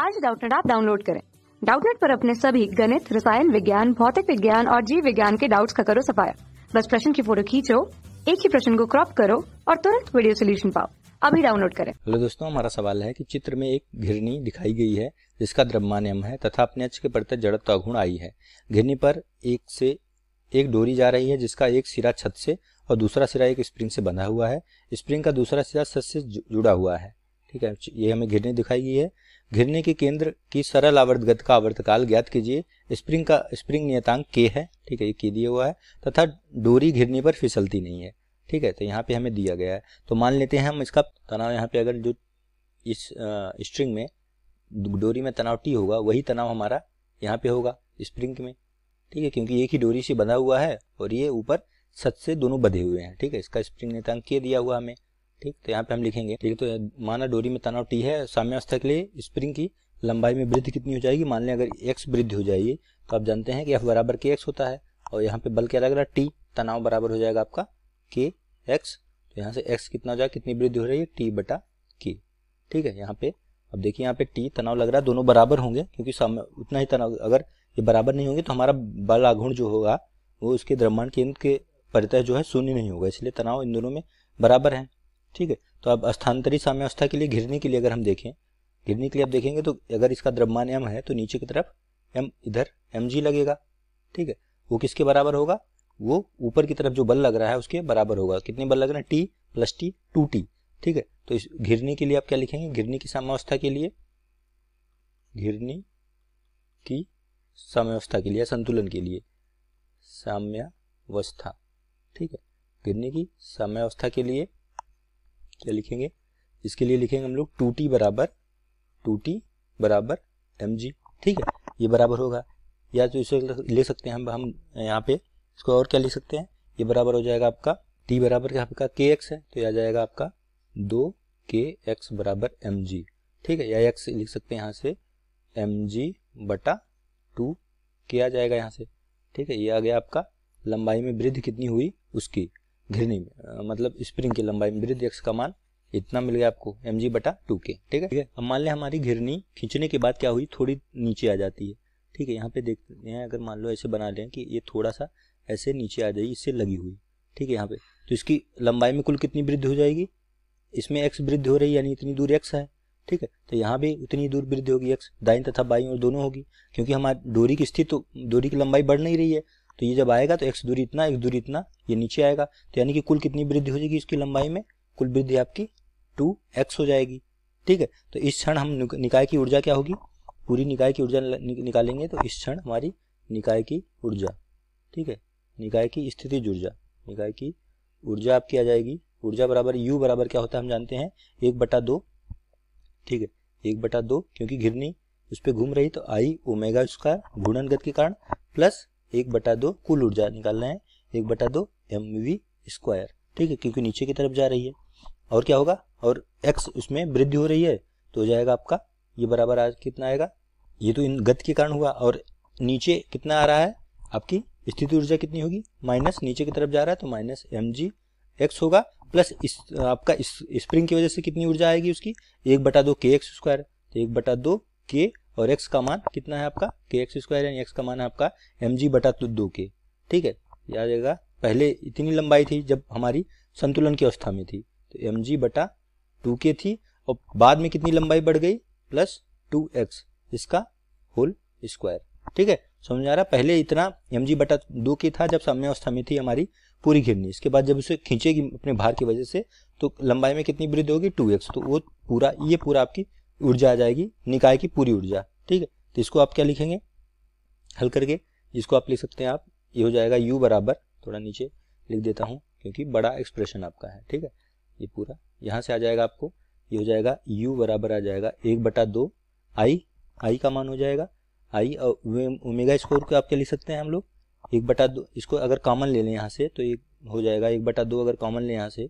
आज डाउटनेट आप डाउनलोड करें डाउटनेट पर अपने सभी गणित रसायन विज्ञान भौतिक विज्ञान और जीव विज्ञान के डाउट्स का करो सफाया बस प्रश्न की फोटो खींचो एक ही प्रश्न को क्रॉप करो और तुरंत वीडियो सोल्यूशन पाओ अभी डाउनलोड करें हेलो दोस्तों हमारा सवाल है कि चित्र में एक घिरनी दिखाई गई है जिसका द्रव्यमान एम है तथा अपने अक्ष के प्रत्येक जड़त्व का आई है घिरनी पर एक से एक डोरी जा रही है जिसका एक सिरा छत से और दूसरा सिरा एक स्प्रिंग से बंधा हुआ है स्प्रिंग का दूसरा सिरा छत से जुड़ा हुआ है ठीक है ये हमें घिरनी दिखाई गई है घिरने के केंद्र की सरल आवर्तगत का आवर्तकाल ज्ञात कीजिए स्प्रिंग का स्प्रिंग नियतांक के है ठीक है ये के दिया हुआ है तथा डोरी घिरने पर फिसलती नहीं है ठीक है तो यहाँ पे हमें दिया गया है तो मान लेते हैं हम इसका तनाव यहाँ पे अगर जो इस स्ट्रिंग में डोरी में तनाव टी होगा वही तनाव हमारा यहाँ पे होगा स्प्रिंग में ठीक है क्योंकि एक ही डोरी से बंधा हुआ है और ये ऊपर सच से दोनों बधे हुए हैं ठीक है इसका स्प्रिंग नियतांक के दिया हुआ हमें ठीक तो यहाँ पे हम लिखेंगे ठीक तो माना डोरी में तनाव टी है साम्यावस्था के लिए स्प्रिंग की लंबाई में वृद्धि कितनी हो जाएगी मान लें अगर एक्स वृद्धि हो जाएगी तो आप जानते हैं कि एफ बराबर के एक्स होता है और यहाँ पे बल क्या लग रहा है टी तनाव बराबर हो जाएगा आपका के एक्स तो यहाँ से एक्स कितना हो जाएगा कितनी वृद्धि हो रही है टी बटा के ठीक है यहाँ पे अब देखिए यहाँ पे टी तनाव लग रहा है दोनों बराबर होंगे क्योंकि उतना ही तनाव अगर ये बराबर नहीं होंगे तो हमारा बल आघूर्ण जो होगा वो उसके द्रव्यमान केंद्र के परितः जो है शून्य नहीं होगा इसलिए तनाव इन दोनों में बराबर है ठीक है तो अब स्थानांतरित साम्यवस्था के लिए घिरने के लिए अगर हम देखें घिरने के लिए आप देखेंगे तो अगर इसका द्रव्यमान एम है तो नीचे की तरफ एम इधर एम जी लगेगा ठीक है वो किसके बराबर होगा वो ऊपर की तरफ जो बल लग रहा है उसके बराबर होगा कितने बल लग रहे हैं T plus T two T ठीक है तो इस घिरने के लिए आप क्या लिखेंगे घिरने की साम्यवस्था के लिए घिरने की साम्यवस्था के लिए संतुलन के लिए साम्यावस्था ठीक है घिरने की साम्यावस्था के लिए क्या लिखेंगे इसके लिए लिखेंगे हम लोग टू टी बराबर टू टी बराबर एम जी ठीक है ये बराबर होगा या तो इसे ले सकते हैं हम हम यहाँ पे इसको और क्या ले सकते हैं ये बराबर हो जाएगा आपका टी बराबर यहाँ का के एक्स है तो यह आ जाएगा आपका दो के एक्स बराबर एम जी ठीक है या एक्स लिख सकते हैं यहाँ से एम जी बटा टू के आ जाएगा यहाँ से ठीक है ये आ गया आपका लंबाई में वृद्धि कितनी हुई उसकी घिरनी में मतलब स्प्रिंग की लंबाई में वृद्ध एक्स का मान इतना मिल गया आपको एम जी बटा टू के ठीक है अब मान लें हमारी घिरनी खींचने के बाद क्या हुई थोड़ी नीचे आ जाती है ठीक है यहाँ पे देखते हैं अगर मान लो ऐसे बना लें कि ये थोड़ा सा ऐसे नीचे आ जाएगी इससे लगी हुई ठीक है यहाँ पे तो इसकी लंबाई में कुल कितनी वृद्धि हो जाएगी इसमें एक्स वृद्धि हो रही यानी इतनी दूर एक्स है ठीक है तो यहाँ भी उतनी दूर वृद्धि होगी एक्स दाइन तथा बाई और दोनों होगी क्योंकि हमारी डोरी की स्थिति तो डोरी की लंबाई बढ़ नहीं रही है तो ये जब आएगा तो एक्स दूरी इतना एक्स दूरी इतना ये नीचे आएगा तो यानी कि कुल कितनी वृद्धि हो जाएगी इसकी लंबाई में कुल वृद्धि आपकी टू एक्स हो जाएगी ठीक है तो इस क्षण हम निकाय की ऊर्जा क्या होगी पूरी निकाय की ऊर्जा निकालेंगे तो इस क्षण हमारी निकाय की ऊर्जा ठीक है निकाय की स्थिति ऊर्जा निकाय की ऊर्जा आपकी आ जाएगी ऊर्जा बराबर यू बराबर क्या होता है हम जानते हैं एक बटा दो ठीक है एक बटा दो क्योंकि घिरनी उस पर घूम रही तो आई ओमेगा उसका घूर्णन गत के कारण प्लस एक बटा दो कुल ऊर्जा निकालना है एक बटा दो एम वी स्क्वायर ठीक है क्योंकि नीचे की तरफ जा रही है और क्या होगा और एक्स उसमें वृद्धि हो रही है तो हो जाएगा आपका ये बराबर आज कितना आएगा ये तो इन गत के कारण हुआ और नीचे कितना आ रहा है आपकी स्थिति ऊर्जा कितनी होगी माइनस नीचे की तरफ जा रहा है तो माइनस एम जी एक्स होगा प्लस इस आपका इस स्प्रिंग की वजह से कितनी ऊर्जा आएगी उसकी एक बटा दो के एक्स स्क्वायर तो एक बटा दो के और एक्स का मान कितना है आपका के एक्स स्क्वायर यानी एक्स का मान है आपका एम जी बटा दो के ठीक है याद रहेगा पहले इतनी लंबाई थी जब हमारी संतुलन की अवस्था में थी तो एम जी बटा टू के थी और बाद में कितनी लंबाई बढ़ गई प्लस टू एक्स इसका होल स्क्वायर ठीक है समझ आ रहा पहले इतना एम जी बटा दो के था जब साम्य अवस्था में थी हमारी पूरी घिरनी इसके बाद जब उसे खींचेगी अपने भार की वजह से तो लंबाई में कितनी वृद्धि होगी टू एक्स तो वो पूरा ये पूरा आपकी ऊर्जा आ जाएगी निकाय की पूरी ऊर्जा ठीक है तो इसको आप क्या लिखेंगे हल करके इसको आप लिख सकते हैं आप ये हो जाएगा यू बराबर थोड़ा नीचे लिख देता हूँ क्योंकि बड़ा एक्सप्रेशन आपका है ठीक है ये पूरा यहाँ से आ जाएगा आपको ये हो जाएगा यू बराबर आ जाएगा एक बटा दो आई आई का मान हो जाएगा आई और ओमेगा स्कोर को आप क्या लिख सकते हैं हम लोग एक बटा दो इसको अगर कॉमन ले लें यहाँ से तो ये हो जाएगा एक बटा दो अगर कॉमन लें यहाँ से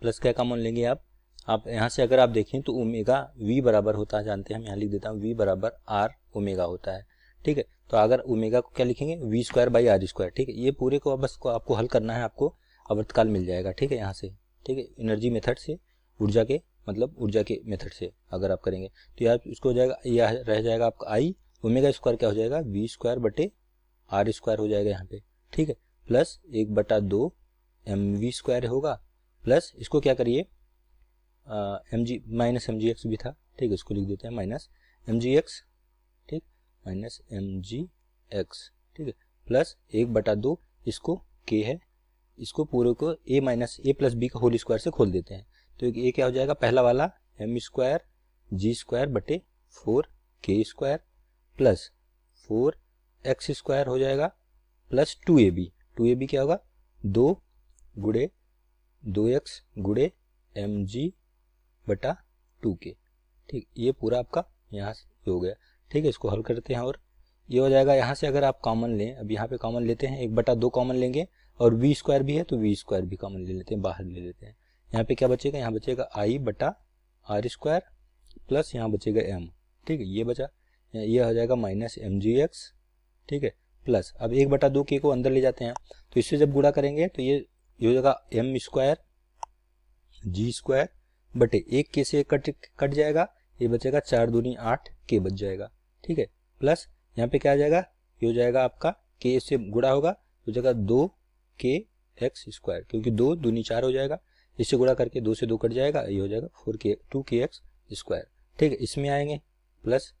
प्लस क्या कॉमन लेंगे आप आप यहाँ से अगर आप देखें तो ओमेगा वी बराबर होता है जानते हैं हम यहाँ लिख देता हूँ वी बराबर आर ओमेगा होता है ठीक है तो अगर ओमेगा को क्या लिखेंगे V square by R square ठीक है ये पूरे को बस को आपको हल करना है आपको अवर्तकाल मिल जाएगा ठीक है यहाँ से ठीक है एनर्जी मेथड से ऊर्जा के मतलब ऊर्जा के मेथड से अगर आप करेंगे तो यार इसको हो जाएगा यह रह जाएगा आपका आई ओमेगा स्क्वायर क्या हो जाएगा वी स्क्वायर बटे आर स्क्वायर हो जाएगा यहाँ पे ठीक है प्लस एक बटा दो एम वी स्क्वायर होगा प्लस इसको क्या करिए M G minus M G X भी था ठीक है उसको लिख देते हैं माइनस एम जी एक्स ठीक माइनस एम जी एक्स ठीक है प्लस एक बटा दो इसको के है इसको पूरे को A minus A plus B का होल स्क्वायर से खोल देते हैं तो ये क्या हो जाएगा पहला वाला एम स्क्वायर जी स्क्वायर बटे four K square plus four X square हो जाएगा plus two A B two A B क्या होगा दो गुड़े दो एक्स गुड़े एम जी बटा टू के ठीक ये पूरा आपका यहाँ से हो गया ठीक है इसको हल करते हैं और ये हो जाएगा यहाँ से अगर आप कॉमन लें अब यहाँ पे कॉमन लेते हैं एक बटा दो कॉमन लेंगे और वी स्क्वायर भी है तो वी स्क्वायर भी कॉमन ले लेते हैं बाहर ले लेते हैं यहाँ पे क्या बचेगा यहाँ बचेगा आई बटा आर स्क्वायर प्लस यहाँ बचेगा एम ठीक है ये बचा ये हो जाएगा माइनस एम जी एक्स ठीक है प्लस अब एक बटा दो के को अंदर ले जाते हैं तो इससे जब गुड़ा करेंगे तो ये हो जाएगा एम स्क्वायर जी स्क्वायर बटे एक के से कट कट जाएगा ये बचेगा चार दूनी आठ के बच जाएगा ठीक है प्लस यहाँ पे क्या आ जाएगा ये हो जाएगा आपका के से गुड़ा होगा तो हो जाएगा दो के एक्स स्क्वायर क्योंकि दो दूनी चार हो जाएगा इससे गुड़ा करके दो से दो कट जाएगा ये हो जाएगा फोर के टू के एक्स स्क्वायर ठीक है इसमें आएंगे प्लस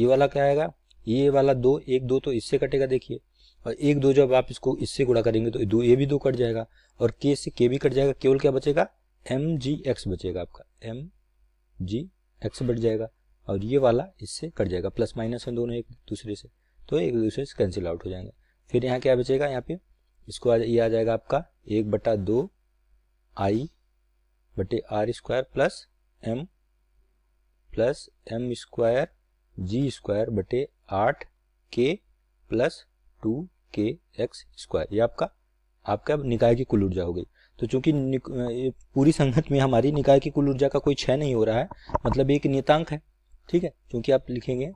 ये वाला क्या आएगा ये वाला दो एक दो तो इससे कटेगा देखिए और एक दो जब आप इसको इससे गुड़ा करेंगे तो दो ये भी दो कट जाएगा और के से के भी कट जाएगा केवल क्या बचेगा एम जी एक्स बचेगा आपका एम जी एक्स बढ़ जाएगा और ये वाला इससे कट जाएगा प्लस माइनस है दोनों एक दूसरे से तो एक दूसरे से कैंसिल आउट हो जाएंगे फिर यहाँ क्या बचेगा यहाँ पे इसको आ, ये आ जाएगा आपका एक बटा दो आई बटे R square plus M plus M square G square बटे आठ K plus two K X square ये आपका आपका निकाय की कुल ऊर्जा हो गई तो चूंकि पूरी संगत में हमारी निकाय की कुल ऊर्जा का कोई क्षय नहीं हो रहा है मतलब एक नियतांक है ठीक है क्योंकि आप लिखेंगे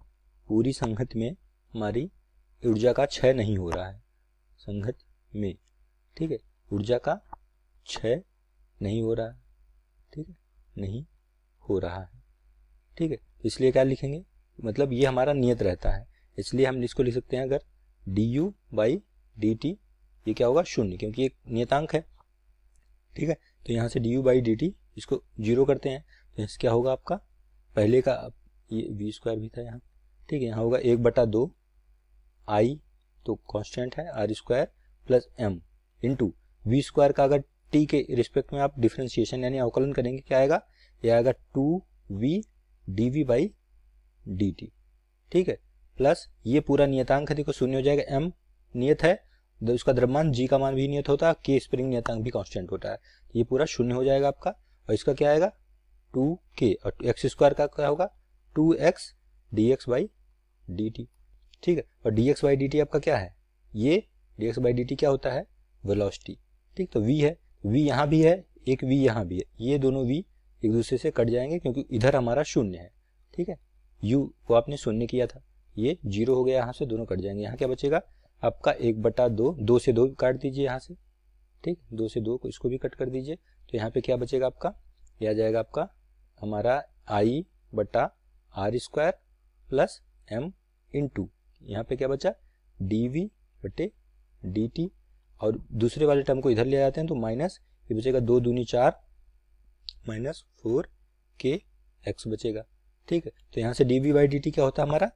पूरी संगत में हमारी ऊर्जा का क्षय नहीं हो रहा है संगत में ठीक है ऊर्जा का क्षय नहीं हो रहा है ठीक है नहीं हो रहा है ठीक है इसलिए क्या लिखेंगे मतलब ये हमारा नियत रहता है इसलिए हम इसको लिख सकते हैं अगर D U by D T ये क्या होगा शून्य क्योंकि एक नियतांक है ठीक है तो यहाँ से D U by D T इसको जीरो करते हैं तो यहाँ क्या होगा आपका पहले का ये वी स्क्वायर भी था यहाँ ठीक है यहाँ होगा एक बटा दो आई तो कांस्टेंट है R square plus M into V square का अगर टी के रिस्पेक्ट में आप डिफ्रेंशिएशन यानी अवकलन करेंगे क्या आएगा ये आएगा two V D V by D T ठीक है प्लस ये पूरा नियतांक है देखो शून्य हो जाएगा एम नियत है मतलब उसका द्रव्यमान जी का मान भी नियत होता है के स्प्रिंग नियतांक भी कॉन्स्टेंट होता है तो ये पूरा शून्य हो जाएगा आपका और इसका क्या आएगा टू के और एक्स स्क्वायर का क्या होगा two X D X by D T ठीक है और D X by D T आपका क्या है ये D X by D T क्या होता है वेलोसिटी ठीक तो वी है वी यहाँ भी है एक वी यहाँ भी है ये दोनों वी एक दूसरे से कट जाएंगे क्योंकि इधर हमारा शून्य है ठीक है यू को आपने शून्य किया था ये जीरो हो गया यहाँ से दोनों कट जाएंगे यहाँ क्या बचेगा आपका एक बटा दो दो से दो काट दीजिए यहाँ से ठीक दो से दो को इसको भी कट कर दीजिए तो यहाँ पे क्या बचेगा आपका यह आ जाएगा आपका हमारा आई बटा R square plus M into यहाँ पे क्या बचा डी वी बटे डी टी और दूसरे वाले टर्म को इधर ले आते हैं तो माइनस ये बचेगा दो दूनी चार माइनस फोर के एक्स बचेगा ठीक है तो यहाँ से D V by D T क्या होता है हमारा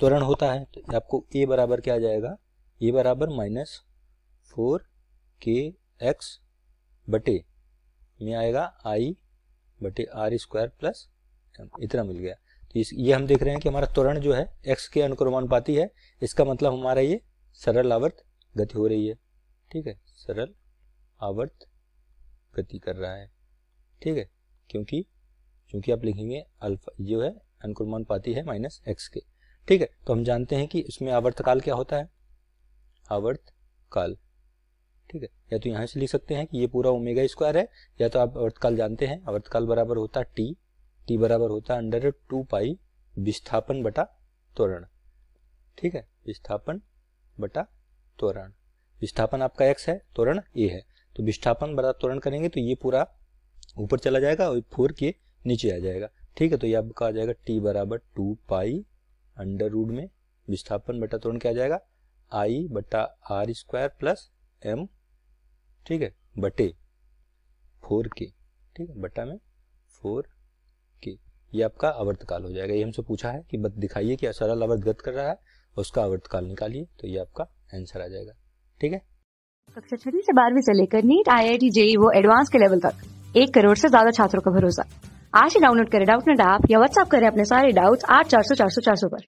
त्वरण होता है तो आपको ए बराबर क्या आ जाएगा ये e बराबर माइनस फोर के एक्स बटे में आएगा आई बटे आर स्क्वायर प्लस इतना मिल गया तो इस ये हम देख रहे हैं कि हमारा त्वरण जो है एक्स के अनुक्रमानुपाती है इसका मतलब हमारा ये सरल आवर्त गति हो रही है ठीक है सरल आवर्त गति कर रहा है ठीक है क्योंकि क्योंकि आप लिखेंगे अल्फा जो है अनुक्रमानुपाती है माइनस एक्स के ठीक है तो हम जानते हैं कि इसमें आवर्तकाल क्या होता है आवर्त काल ठीक है या तो यहां से लिख सकते हैं कि ये पूरा ओमेगा स्क्वायर है या तो आप आवर्तकाल जानते हैं आवर्तकाल बराबर होता टी टी बराबर होता है अंडर टू पाई विस्थापन बटा त्वरण ठीक है विस्थापन बटा त्वरण विस्थापन आपका एक्स है त्वरण ए है तो विस्थापन बटा त्वरण करेंगे तो ये पूरा ऊपर चला जाएगा और फोर के नीचे आ जाएगा ठीक है तो ये आपका आ जाएगा टी बराबर टू पाई अंडर रूड में विस्थापन बटा त्वरण क्या आ जाएगा आई बट्टा आर स्क्वायर प्लस एम ठीक है बटे फोर के ठीक है बट्टा में फोर के ये आपका अवर्तकाल हो जाएगा ये हमसे पूछा है कि दिखाइए कि सरल गत कर रहा है उसका अवर्तकाल निकालिए तो ये आपका आंसर आ जाएगा ठीक है कक्षा छठी से बारहवीं से लेकर NEET I I T JEE वो एडवांस के लेवल तक एक करोड़ से ज्यादा छात्रों का भरोसा आज ही डाउनलोड करें डाउट नेट ऐप या व्हाट्सअप करें अपने सारे डाउट्स आठ चार सौ चार सौ चार सौ पर